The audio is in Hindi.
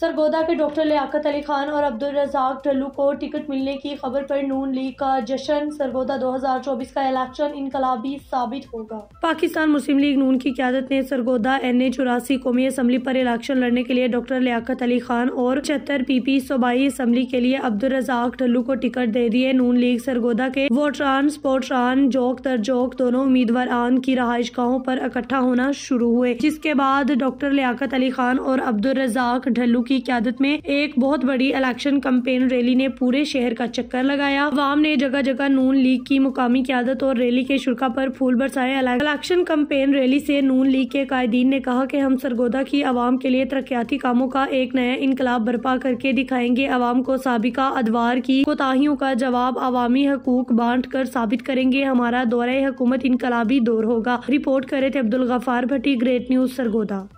सरगोदा के डॉक्टर लियाकत अली खान और अब्दुल रजाक टल्लू को टिकट मिलने की खबर पर नून लीग का जश्न सरगोदा 2024 का इलेक्शन इनकलाबी साबित होगा पाकिस्तान मुस्लिम लीग नून की क्यादत ने सरगोदा एन ए चौरासी कौमी असम्बली पर इलेक्शन लड़ने के लिए डॉक्टर लियाकत अली खान और छहत्तर पी पी सूबाई असम्बली के लिए अब्दुल रजाक टल्लू को टिकट दे दिए नून लीग सरगोदा के वोटरान स्पोर्टरान जोक तरजोक दोनों उम्मीदवार आन की रहाइश गाहों पर इकट्ठा होना शुरू हुए जिसके बाद डॉक्टर लियाकत अली खान और अब्दुल रजाक ढल्लू की क्यादत में एक बहुत बड़ी इलेक्शन कम्पेन रैली ने पूरे शहर का चक्कर लगाया वाम ने जगह जगह नून लीग की मुकामी क्यादत और रैली के शुरा पर फूल बरसाए इलेक्शन कम्पेन रैली से नून लीग के कायदीन ने कहा कि हम सरगोदा की आवाम के लिए तरक्याती कामों का एक नया इनकलाब बर्पा करके दिखाएंगे आवाम को सबका अदवार की कोताहियों का जवाब अवामी हकूक बांट कर साबित करेंगे हमारा दौरे हुकूमत इनकलाबी दौर होगा रिपोर्ट करे थे अब्दुल गफार भट्टी ग्रेट न्यूज सरगोदा